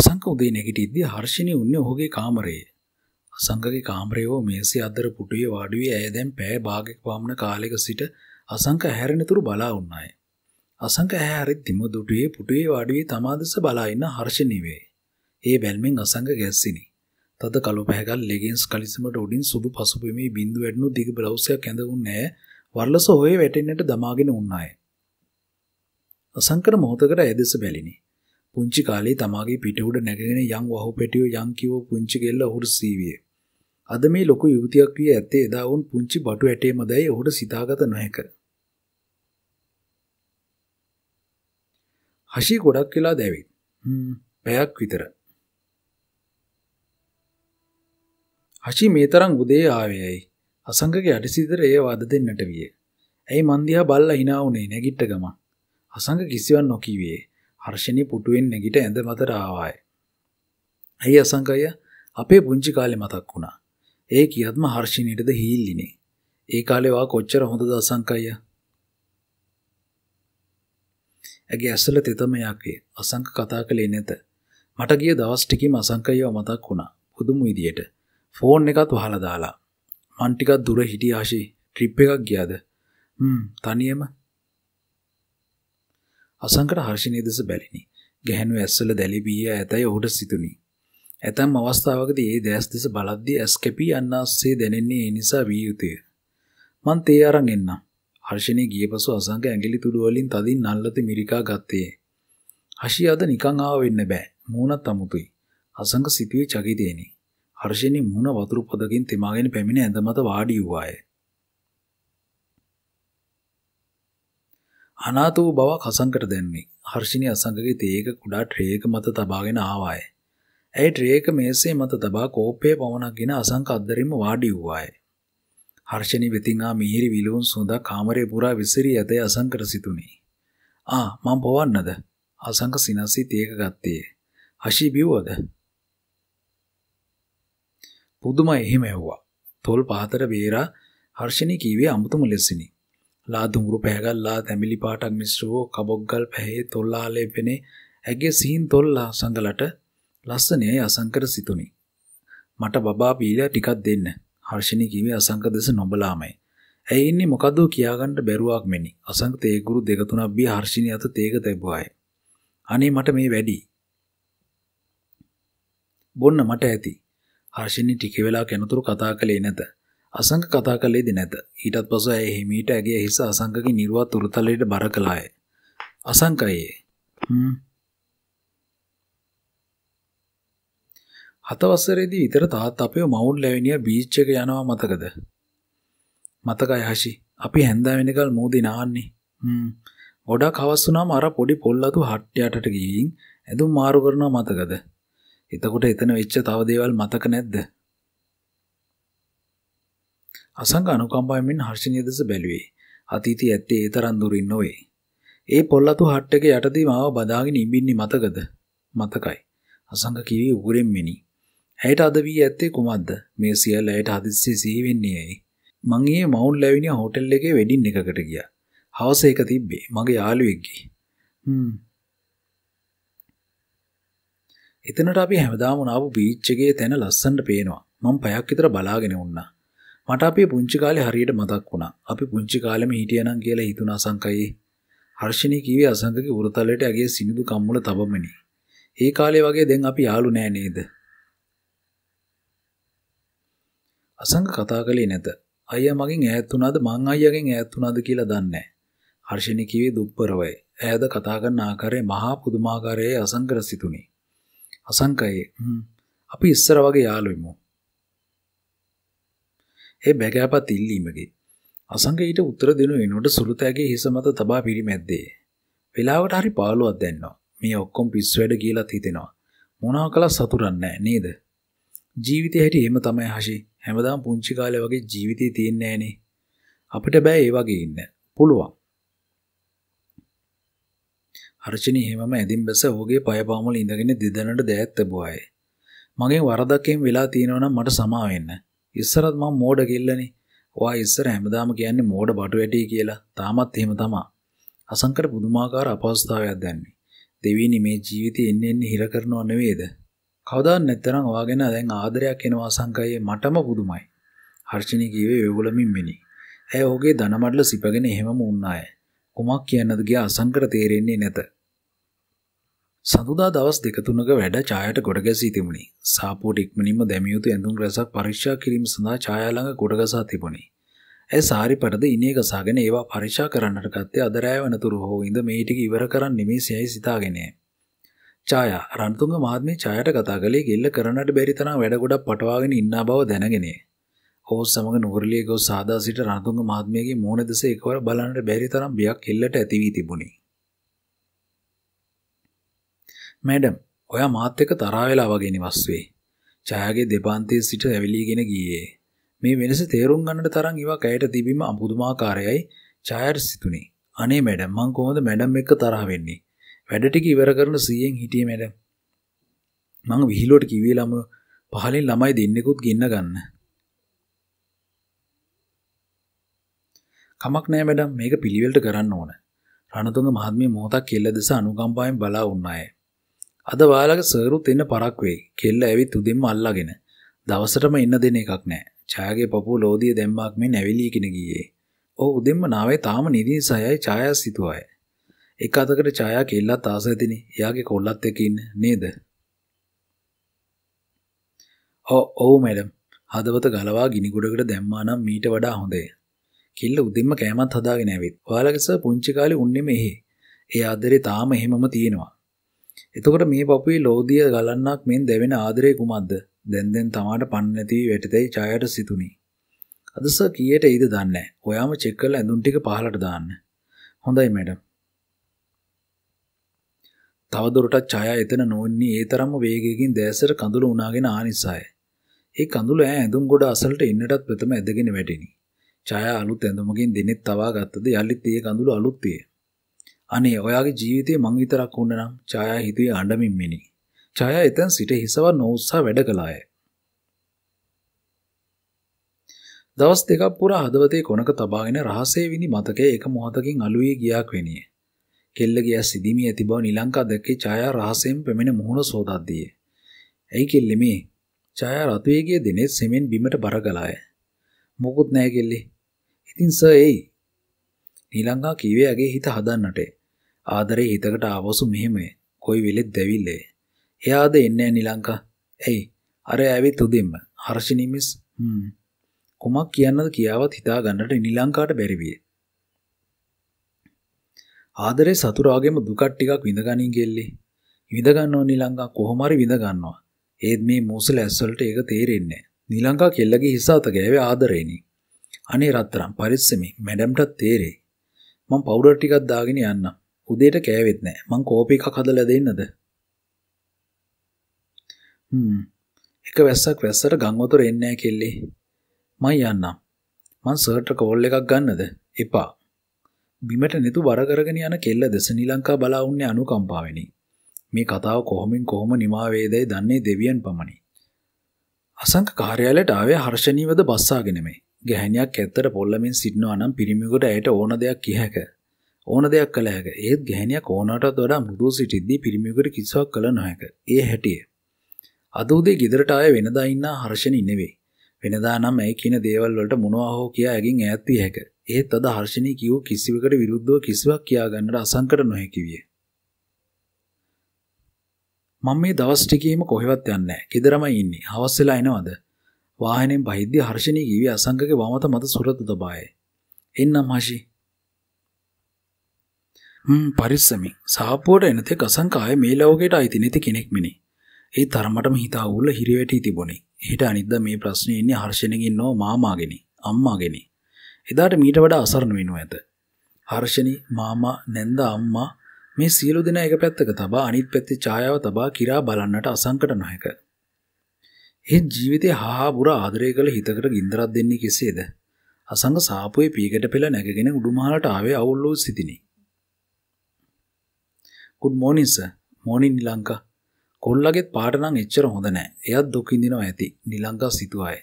අසංක උදේ නැගිටිද්දී හර්ෂණී උන්නේ ඔහුගේ කාමරයේ. අසංකගේ කාමරයේව මේසේ අද්දර පුටුවේ වාඩි වී ඇය දැන් පැය භාගයක පමණ කාලයක සිට අසංක හැරෙනතුරු බලා උන්නාය. අසංක හැරෙද්දිම දුටුවේ පුටුවේ වාඩි වී තමා දෙස බලා ඉන්න හර්ෂණී වේ. ඒ බැල්මෙන් අසංක ගැස්සිනි. තද කළු පැහැගත් ලෙගින්ස් කලිසමට උඩින් සුදු පසුබිමේ බිඳු වැටුණු දිග බ්ලවුසයක් ඇඳගුන්නේ වර්ලස හොයේ වැටෙන්නට දමාගෙන උන්නාය. අසංකර මොහොතකට ඇදෙස බැලිනි. පුංචි කාලේ තමාගේ පිට උඩ නැගගෙන යම් වහු පෙටියෝ යම් කිව්ව පුංචි කෙල්ල ඔහුට සීවිය. අද මේ ලොකු යුවතියක් වී ඇත්තේ එදා වුන් පුංචි බටු ඇටේමදයි ඔහුට සිතාගත නොහැක. හෂි ගොඩක් වෙලා දැවිත්. හ්ම් පැයක් විතර. හෂි මේ තරම් උදේ ආවේයි. අසංගගේ අටසිතර ඒ වාද දෙන්නට විය. ඇයි මන්දියා බල්ලා hina උනේ නැගිට්ට ගම. අසංග කිසිවක් නොකියවේ. හර්ෂණී පුටුවෙන් නැගිට ඇඳ මතට ආවාය. ඇයි අසංකය අපේ පුංචි කාලේ මතක් වුණා. ඒ කියත්ම හර්ෂණීටද හීල්ලිනේ. ඒ කාලේ වා කොච්චර හොඳද අසංකය. ඇගේ ඇස්වල තෙතම යකේ අසංක කතා කළේ නැත. මට ගිය දවස් ටිකෙම අසංකයව මතක් වුණා. පුදුම විදියට. ෆෝන් එකත් වහලා දාලා. මන් ටිකක් දුර හිටියාශේ. ට්‍රිප් එකක් ගියාද? හ්ම් තනියම අසංකට හර්ෂණීය දෙස බැලිනි. ගැහණු ඇස්වල දැලි බිය ඇතැයි ඔහුට සිතුනි. ඇතම් අවස්ථාවකදී ඒ දැස් දෙස බලද්දී ඇස් කැපී යන්නාස්සේ දැනෙන්නේ ඒ නිසා විය යුතුය. මං තේ අරන් එන්නම්. හර්ෂණී ගිය පසු අසංක ඇඟිලි තුඩු වලින් තදින් නල්ලති මිරිකා ගත්තේ. හෂි අද නිකන් ආව වෙන්න බෑ. මූණත් අමුතුයි. අසංක සිටුවේ චකිතේනි. හර්ෂණී මූණ වතුරු පොදකින් තෙමාගෙන පැමිණ ඇඳ මත වාඩි වූවාය. අනාථ වූ බවක් හසංකට දැම්මේ. හර්ෂිනී අසංගගේ තේයක කුඩා ට්‍රේයක මත තබාගෙන ආවාය. ඇය ට්‍රේයක මේසේ මත තබා කෝපය පමණක්ගෙන අසංක අද්දරින්ම වාඩි වූවාය. හර්ෂණී වෙතින් ආ මිහිරි විලවුන් සුවඳ කාමරේ පුරා විසිරී ඇතේ අසංකට සිතුනි. ආ මම පොවන්නද? අසංක සිනසී තේයක ගත්තේ. හෂී බිව්වද? පුදුමයි එහෙම ඇහුවා. තොල් පහතර වේරා හර්ෂණී කීවේ අමුතුම ලෙසිනි. ලා දුඹුරු පැහැගල්ලා තැඹිලි පාටක් මිශ්‍ර වූ කබොක්ගල් පැහැයේ තොල්ලාලේ පෙනේ ඇගේ සිහින් තොල්ලා සඳලට ලස්සනයයි අසංකර සිතුනි. මට බබා පීලා ටිකක් දෙන්න. හර්ෂණී කිව්වේ අසංක දෙස නොබලාමයි. ඇයි ඉන්නේ මොකද්ද කියාගන්න බැරුවක් මෙනි. අසංක තේගුරු දෙක තුනක් බිය හර්ෂණී අත තේක තැබුවායි. අනේ මට මේ වැඩි. බොන්න මට ඇති. හර්ෂණී ටික වෙලා කෙනතුරු කතා කළේ නැත. අසංක කතා කළේ දෙ නැත. ඊටත් පසු ඇය හිමීට ඇගේ හිස අසංකගේ නිර්වත් උරතලයට බර කළාය. අසංකයේ හතවස්සරේදී විතර තාත් අපේ මවුන්ට් ලැවිනියා බීච් එක යනවා මතකද? මතකයි හෂි. අපි හැන්දෑ වෙනකල් මූදි නාන්නේ. හ්ම්. ගොඩක් හවස් වුණාම අර පොඩි පොල්ලතු හට්ටියටට ගිහින් ඇඳුම් මාරු කරනවා මතකද? එතකොට එතන වෙච්ච තව දේවල් මතක නැද්ද? අසංග අනුකම්පාවෙන් හර්ෂණීය දෙස බැලුවේ. අතීතයේ ඇත්තේ ඒ තරම් දුරින් නොවේ. ඒ පොල්ලතු හට්ටක යටදී මාව බදාගෙන ඉඹින්නේ මතකද? මතකයි. අසංග කිවි උගුරෙන් මෙනි. ඇයට අද වී ඇත්තේ කුමක්ද? මේ සියල්ල ඇයට හදිස්සියේ සිහි වෙන්නේ ඇයි? මං ඊයේ මවුන්ට් ලැබිනිය හෝටල් එකේ වෙඩින් එකකට ගියා. හවස එක තිබ්බේ. මගේ යාළුවෙක්ගේ. හ්ම්. එතනට අපි හැමදාම නාපු බීච් එකේ තැන ලස්සනට පේනවා. මම පැයක් විතර බලාගෙන වුණා. මට අපේ පුංචි කාලේ හරියට මතක් වුණා. අපි පුංචි කාලෙම හිටියනම් කියලා හිතුණා අසංකයි. හර්ෂණී කිව්වේ අසංකගේ උරතලයට ඇගේ සිනිඳු කම්මුල තබමිනි. ඒ කාලේ වගේ දැන් අපි යාළු නෑ නේද? අසංක කතා කළේ නැත. අයියා මගෙන් ඈත් වුණාද මං අයියාගෙන් ඈත් වුණාද කියලා දන්නේ හර්ෂණී කිව්වේ දුප්පරවයි. ඈද කතා කරන ආකාරය මහා පුදුමාකාරයේ අසංකර සිතුනි. අසංකයේ අපි ඉස්සර වගේ යාළුවෙමු. ඒ බැගෑපත් ඉල්ලීමකි. අසංගයට උත්තර දෙනු වෙනකොට සුළුතෑගේ හිස මත තබා පිරිමැද්දේ. වෙලාවට හරි පාළුවක් දැන්නවා. මේ ඔක්කොම පිස්සු වැඩ කියලාත් හිතෙනවා. මොනවා කළත් සතුටක් නැහැ නේද? ජීවිතේ හැටි එහෙම තමයි හෂි. හැමදාම පුංචි කාලේ වගේ ජීවිතේ තියෙන්නේ නැහනේ. අපිට බෑ ඒ වගේ ඉන්න. පුළුවන්. අර්චනි එහෙමම ඇඳින් බැස ඔහුගේ පය පාමුල ඉඳගෙන දෙදෙනාට දෑත් තබුවායේ. මගේ වරදකෙන් වෙලා තියෙනවා නම් මට සමා වෙන්න. ඉස්සරත් මම මෝඩ කිල්ලනේ. ඔයා ඉස්සර හැමදාම කියන්නේ මෝඩ බටු වැටි කියලා. තාමත් එහෙම තමා. අසංකර පුදුමාකාර අපහසුතාවයක් දැන්නේ. දෙවියනි මේ ජීවිතේ එන්න එන්න හිර කරනව නෙවෙයිද? කවදාවත් නැත්තරම් ඔයා ගැන දැන් ආදරයක් එනවා අසංකයේ මටම පුදුමයි. හර්ෂිනී කීවේ වේවුලමින් මිනි. ඇය ඔහුගේ ධනමඩල සිපගෙන එහෙමම උන්නාය. කුමක් කියන්නද ගියා අසංකර තේරෙන්නේ නැත. සඳුදා දවස් දෙක තුනක වැඩ ඡායට ගොඩ ගැසී තිබුණි. සාපෝට ඉක්මනින්ම දැමිය යුතු ඇඳුම් රැසක් පරීක්ෂා කිරීම සඳහා ඡායා ළඟ ගොඩගසා තිබුණි. ඇය සාරි පරද ඉනේ ගසාගෙන ඒවා පරීක්ෂා කරන්නට ගත්තේ අද රැය වෙනතුරු හෝ ඉඳ මේ ටික ඉවර කරන්න නෙමේ සෑයි සිතාගෙන. ඡායා රන්තුංග මහත්මිය ඡායට කතා කළේ ගිල්ල කරන්නට බැරි තරම් වැඩ ගොඩක් පටවාගෙන ඉන්නා බව දැනගෙන. ඔහු සමග නුවරළිය ගොස් සාදා සිට රන්තුංග මහත්මියගේ මූණ දෙස එකවර බලන්නට බැරි තරම් බියක් එල්ලට ඇති වී තිබුණි. මැඩම්, ඔයා මාත් එක්ක තරහා වෙලා වගේ නිවස් වෙයි. ඡායාගේ දෙපන්තයේ සිට ඇවිලීගෙන ගියේ. මේ වෙනස තේරුම් ගන්නට තරම් ඉවක් ඇයට තිබීම අමුතුමාකාරයයි ඡායාට සිතුනේ. අනේ මැඩම්, මං කොහොමද මැඩම් එක්ක තරහ වෙන්නේ? වැඩ ටික ඉවර කරන 100න් හිටියේ මැඩම්. මං විහිළුවට කිව්වේ ළම පහලින් ළමයි දෙන්නෙකුත් ගින්න ගන්න. කමක් නෑ මැඩම් මේක පිළිවෙලට කරන්න ඕන. රණතුංග මහත්මිය මොහොතක් කෙල්ල දෙස අනුකම්පාවෙන් බලා වුණාය. අද ඔයාලගේ සරුත් එන්න පරක් වෙයි. කෙල්ල ඇවිත් උදෙන්ම අල්ලගෙන. දවසටම එන්න දෙන එකක් නැහැ. ඡායාගේ පපුව ලෝදිය දැම්මක් මෙන් ඇවිලීගෙන ගියේ. ඔව් උදෙන්ම නාවේ තාම නිදීසයයි ඡායා සිතුවයි. එක අතකට ඡායා කෙල්ලත් ආසෙතිනේ. එයාගේ කොල්ලත් එක්ක ඉන්න නේද? ඔව් ඔව් මැඩම්. හදවත ගලවා ගිනි ගොඩකට දැම්මා නම් මීට වඩා හොඳයි. කිල්ල උදෙන්ම කෑමත් හදාගෙන ඇවිත්. ඔයාලගේ සර් පුංචි කාලේ උන්නේම එහෙ. ඒ ආදරේ තාම එහෙමම තියෙනවා. එතකොට මේ පපුවේ ලෝදිය ගලන්නක් මෙන් දැවෙන ආදරේ කුමක්ද? දැන් දැන් තමාට පණ නැති වෙටතේ ඡායට සිතුනි. අද සර් කීයට එයිද දන්නේ ඔයාම චෙක් කරලා ඇඳුම් ටික පහලට දාන්න. හොඳයි මැඩම්. තවදුරටත් ඡායා එතන නොවන්නේ ඒ තරම්ම වේගයකින් දැසට කඳුළු උනාගෙන ආනිසාය. ඒ කඳුළු ඈ ඇඳුම් ගොඩ අසලට එන්නටත් ප්‍රථම ඇදගෙන වැටිනි. ඡායා අලුත් ඇඳුමකින් දිනෙත් තවා ගත්තද යල්ලිත් ඒ කඳුළු අලුත් විය. අනේ ඔයාගේ ජීවිතේ මං විතරක් වුණ නම් ඡායා හිතුවේ අඬමින් මිනි. ඡායා එතන සිට හිසව නොඋස්සා වැඩ කළාය. දවස් දෙකක් පුරා හදවතේ කොනක තබාගෙන රහසේ විනි මතකයේ එක මොහොතකින් අලුවී ගියාක් වෙනිය. කෙල්ල ගියා සිදිමි ඇති බව නිලංකා දැක්කේ ඡායා රහසෙන් පෙමෙන මුහුණ සෝදද්දී. "ඇයි කෙල්ලි මේ?" ඡායා රතුවේ ගිය දිනේ සෙමෙන් බිමට බරගලාය. "මොකුත් නෑ කෙල්ලි. ඉතින් සර් එයි." නිලංකා කීවේ ඇගේ හිත හදන්නට. ආදරේ හිතකට ආවසු මෙහෙම කොයි වෙලෙත් දැවිල්ලේ. එයාද එන්නේ නිලංකා. ඇයි? අර ඇවිත් උදින්ම. හර්ෂිනි මිස් හ්ම්. කුමක් කියන්නද කියාවත් හිතා ගන්නට නිලංකාට බැරි විය. ආදරේ සතුරාගෙම දුකක් ටිකක් විඳ ගනින් ගෙල්ලේ. විඳ ගන්නව නිලංකා කොහොම හරි විඳ ගන්නවා. ඒත් මේ මූසල ඇස් වලට ඒක තේරෙන්නේ නැහැ. නිලංකා කෙල්ලගේ හිස අත ගෑවේ ආදරේනි. අනේ රත්තරන් පරිස්සමෙන් මැඩම්ටත් තේරෙයි. මම පවුඩර් ටිකක් දාගෙන යන්නම්. උදේට කෑවෙත් නෑ. මං කෝපි එකක් හදලා දෙන්නද? හ්ම්. එක වැස්සක් වැස්සට ගම් වතුර එන්නේ නෑ කෙල්ලේ. මං යන්නම්. මං සර්ට කෝල් එකක් ගන්නද? එපා. බිමට නිතු බර කරගෙන යන කෙල්ල දෙස නිලංකා බලා උන්නේ අනුකම්පාවෙනි. මේ කතාව කොහොමින් කොහොම නිමා වේදයි දන්නේ දෙවියන් පමණි. අසංක කාර්යාලයට ආවේ හර්ෂණීවද බස්සාගෙන මේ. ගැහණියක් ඇත්තට පොල්ලමින් සිටනවා නම් පිරිමියෙකුට ඇයට ඕන දෙයක් කිය හැකිය. ඕන දෙයක් කළ හැක ඒත් ගැහනයක් ඕනටත් වඩා මුදූ සිටිද්දී පිරිමියකට කිසිවක් කළ නොහැක ඒ හැටිය. අදූදේ ගෙදරට ආය වෙනදා ඉන්න හර්ෂණ නෙවෙයි. වෙනදා නම් ඇයි කියන දේවල් වලට මොනවා හෝ කියා ඇගින් ඈත් විය හැක. ඒත් අද හර්ෂණී කිව්ව කිසිවකට විරුද්ධව කිසිවක් කියා ගන්නට අසංකට නොහැකි විය. මම මේ දවස් ටිකේම කොහෙවත් යන්නේ නැහැ. ගෙදරමයි ඉන්නේ. හවස් වෙලා එනවද? වාහනෙන් බහිද්දී හර්ෂණී කිව්වේ අසංකගේ වමත මත සුරත දබායේ. එන්නම් හෂි පරිස්සමින් සාපුවට එනතෙක් අසංකාය මේ ලෝකයට අයිති නැති කෙනෙක් මිනි. ඒ තරමටම හිතාවුල්ල හිරිවැටී තිබුණේ. ඊට අනිද්දා මේ ප්‍රශ්නේ ඉන්නේ හර්ෂණගෙන් නෝ මාමාගෙනි, අම්මාගෙනි. එදාට මීට වඩා අසරණ වෙනු ඇත. හර්ෂණි, මාමා, නැන්ද අම්මා මේ සියලු දෙනා එක පැත්තක තබා අනිත් පැත්තේ ඡායාව තබා කිරා බලන්නට අසංකට නොහැක. ඒ ජීවිතේ හාහා බුර ආදරය කළ හිතකට ගින්දරක් දෙන්නේ කෙසේද? අසංග සාපුවේ පීකට පෙළ නැගගෙන උඩුමහලට ආවේ අවුල් වූ සිතිනි. කුඩ් මෝනින් සර් මෝනින් නිලංකා කොල්ලගෙත් පාට නම් එච්චර හොඳ නෑ එයත් දුක් විඳිනවා ඇති නිලංකා සිතුව අය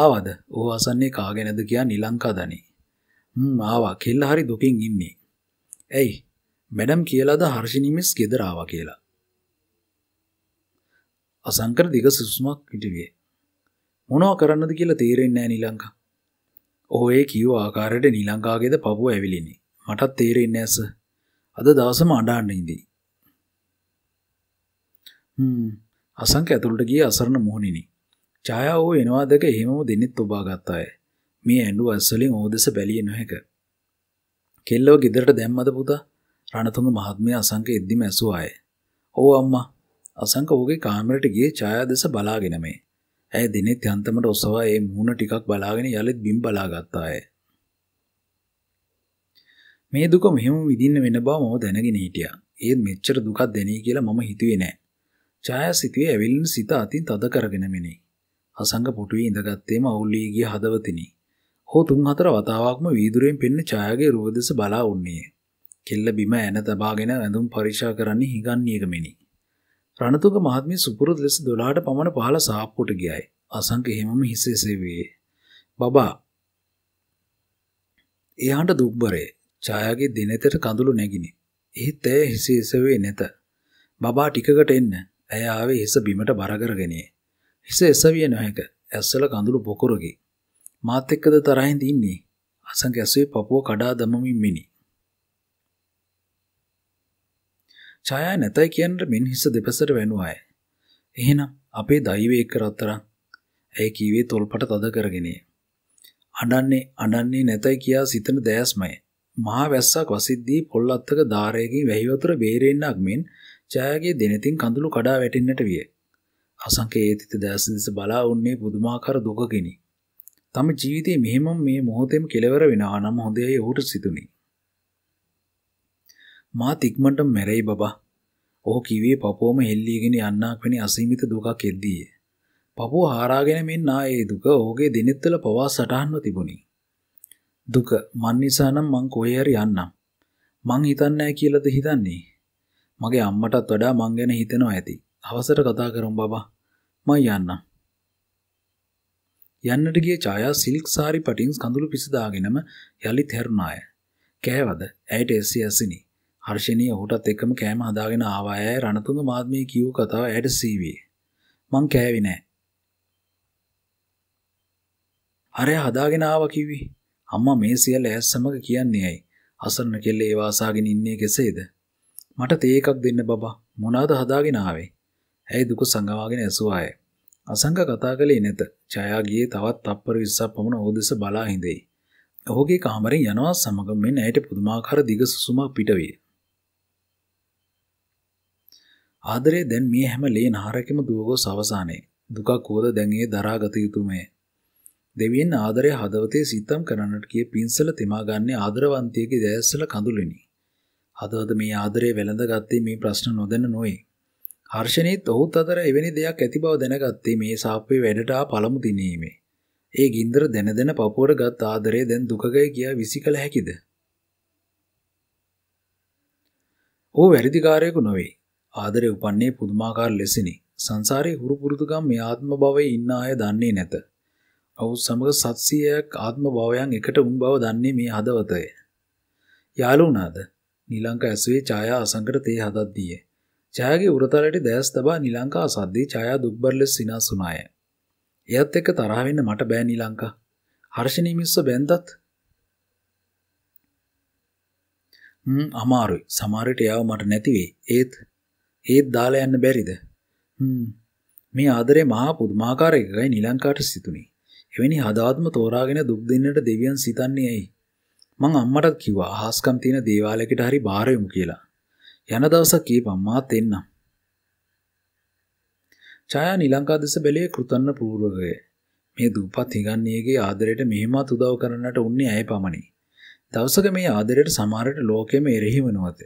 ආවද ඌ අසන්නේ කාගෙනද කියා නිලංකා දනි හ්ම් ආවා කෙල්ල හරි දුකින් ඉන්නේ ඇයි මැඩම් කියලාද හර්ෂිනි මිස් ගෙදර ආවා කියලා අසංකර දිග සුසුමක් පිටිවිය මොනවා කරන්නද කියලා තේරෙන්නේ නෑ නිලංකා ඔහු ඒ කිව්ව ආකාරයට නිලංකාගේද පපුව ඇවිලිනි මටත් තේරෙන්නේ නෑ සර් අද දවසම අඩාන්න ඉදී. අසංක ඇතුළට ගිය අසරණ මුහුණිනි. ඡායා ඕ එනවා දැක එහෙමම දෙන්නෙත් ඔබා ගත්තාය. මේ ඇඬු අස්සලින් ඕදෙස බැලිය නොහැක. කෙල්ලෝ ගෙදරට දැම්මද පුතා? රණතුංග මහත්මයා අසංක එද්දිම ඇසුවාය. "ඕ අම්මා, අසංක ඔහුගේ කාමරයට ගියේ ඡායා දෙස බලාගෙන මේ. ඇය දිනෙත් යන්තමට ඔසවා ඒ මුහුණ ටිකක් බලාගෙන යලෙත් බිම් බලාගත්තාය." මේ දුක මෙහෙම විඳින්න වෙන බව මම දැනගෙන හිටියා. ඒත් මෙච්චර දුකක් දැනේ කියලා මම හිතුවේ නෑ. ඡායාසිතුවේ ඇවිල්න සිත අතින් තද කරගෙන මෙනේ. හසංග පුටුවේ ඉඳගත්තේම අවුල්ලී ගිය හදවතිනි. හෝ තුන් හතර වතාවක්ම වීදුරෙන් පෙනෙන ඡායාගේ රූප දෙස බලා උන්නේ. කෙල්ල බිම ඇන තබාගෙන ඇඳුම් පරීක්ෂා කරන්නේ හිඟන්නියක මෙනි. රණතුංග මහත්මිය සුපුරුදු ලෙස 12ට පමණ පහළ සාප්පුවට ගියයි. අසංක එහෙමම හිසෙසේ වේ. බබා එයාට දුක්බරේ ඡායාගේ දිනෙතට කඳුළු නැගිනි. එහෙත් ඇය හිස එසවේ නැත. බබා ටිකකට එන්න ඇය ආවේ හිස බිමට බර කරගෙනේ. හිස එසවිය නොහැක. ඇස්සල කඳුළු පොකුරකි. මාත් එක්කද තරහින් ඉන්නේ. අසංක ඇසේ පපුව කඩා දමමින් මිනි. ඡායා නැතයි කියන්නට මින් හිස දෙපසට වැනුවාය. එහෙනම් අපේ දෛවයේ එක්ක රත්තරන් ඇය කීවේ තොල්පට තද කරගෙනේ. අඬන්නේ අඬන්නේ නැතයි කියා සිතන දෑස්මය. මහා වැස්සක් වසිද්දී පොල් අත්තක ධාරයකින් වැහි වතුර බේරෙන්නක් මෙන් ජයගේ දෙනෙතින් කඳුළු කඩා වැටෙන්නට විය. අසංක ඒතිත දැස දෙස බලා උන්නේ පුදුමාකාර දුකකිනි. තම ජීවිතේ මෙහෙමම මේ මොහොතේම කෙලවර වෙනවා නම් හොඳයි ඔහුට සිතුනි. මා තික්මන්ට මැරෙයි බබා. ඔහු කිව්වේ පපුවම හෙල්ලීගෙන යන්නක් වැනි අසීමිත දුකක් එද්දීය. පපුව හාරාගෙන මෙන්න ආයේ දුක ඔහුගේ දිනෙත්වල පවා සටහන්ව තිබුණි. දුක මන් නිසා නම් මං කොහේ හරි යන්නම්. මං හිතන්නේ නැහැ කියලාද හිතන්නේ. මගේ අම්මටත් වඩා මං ගැන හිතෙනවා ඇති. අවසර කතා කරමු බබා. මං යන්නම්. යන්නට ගිය ඡායා සිල්ක් සාරි පටින්ස් කඳුළු පිසදාගෙනම යලිත් හැරුණාය. කෑවද? ඇයට එසේ ඇසිනි. හර්ෂණී ඔහුටත් එකම කෑම හදාගෙන ආවාය. රණතුංග මාත්මයේ කියූ කතාව ඇයට සීවිය. මං කෑවේ නෑ. අරයා හදාගෙන ආවා කිව්වේ. අම්මා මේ සියල්ල ඇස් සමග කියන්නේ ඇයි? අසරණ කෙල්ල ඒ වාසාගෙන ඉන්නේ කෙසේද? මට තේ එකක් දෙන්න බබා. මොනවාද හදාගෙන ආවේ? ඇයි දුක සංගවාගෙන ඇසුවාය? අසංග කතා කළේ නැත. ජයා ගියේ තවත් තප්පර 20ක් පමණ ඔහු දෙස බලා හිඳෙයි. ඔහුගේ කාමරෙන් යනවා සමග මෙන් ඇයට පුදුමාකාර දිග සුසුමක් පිටවිය. ආදරේ දැන් මේ හැම ලේ නහරකෙම දුවගොස් අවසානයේ. දුකක් වුවද දැන් ඒ දරාගත යුතුමය. දෙවියන් ආදරය හදවතේ සිතම් කරන්නට කිය පින්සල තෙමාගන්නේ ආදරවන්තයෙකි දැස්සල කඳුලෙනි. හදවත මේ ආදරය වැළඳගත්තේ මේ ප්‍රශ්න නොදැන නොවේ. හර්ෂණීත් ඔහුත් අතර එවැනි දෙයක් ඇති බව දැනගත්තේ මේ සාප්පේ වැඩට ආ පළමු දිනීමේ. ඒ ගින්දර දැන දැන පපුවට ගත් ආදරය දැන් දුකගය කියා විසි කළ හැකිද. ඕ වැරදිකාරයෙකු නොවේ. ආදරය උපන්නේ පුදුමාකාර ලෙසිනි. සංසාරයේ හුරු පුරුදුකම් මේ ආත්ම භවයේ ඉන්න අය දන්නේ නැත. ඔහු සමග සත්සියයක් ආත්ම භාවයන් එකට උන් බව දන්නේ මේ හදවතය. යාළු වුණාද? නිලංක ඇසුවේ ඡායා අසංකට තේ හදද්දීය. ඡායාගේ උරතලට දැස් තබා නිලංක අසද්දී ඡායා දුක්බර ලෙස සිනාස් වුණාය. එයත් එක්ක තරහ වෙන්න මට බෑ නිලංක. හර්ෂණී මිස්ස බැන්දත් හ්ම් අමාරුයි. සමහරට එයාව මට නැති වෙයි. ඒත් ඒත් දාලා යන්න බැරිද? හ්ම් මේ ආදරේ මහා පුදුමාකාර එකයි නිලංකාට සිතුනේ. එවැනි හදාත්ම තෝරාගෙන දුක් දෙන්නට දෙවියන් සිතන්නේ ඇයි? මං අම්මටත් කිව්වා අහස්කම් තියෙන දේවාලයකට හරි බාර යමු කියලා. යන දවසක් කීපම් මාත් එන්නම්. ඡායා නිලංකාදේශ බැලේ කෘතන්න පූර්වකය. මේ දුප්පත් හිඟන්නේගේ ආදරයට මෙහෙමත් උදව් කරන්නට උන්නේ ඇය පමණි. දවසක මේ ආදරයට සමහරට ලෝකෙම එරෙහි වනවත.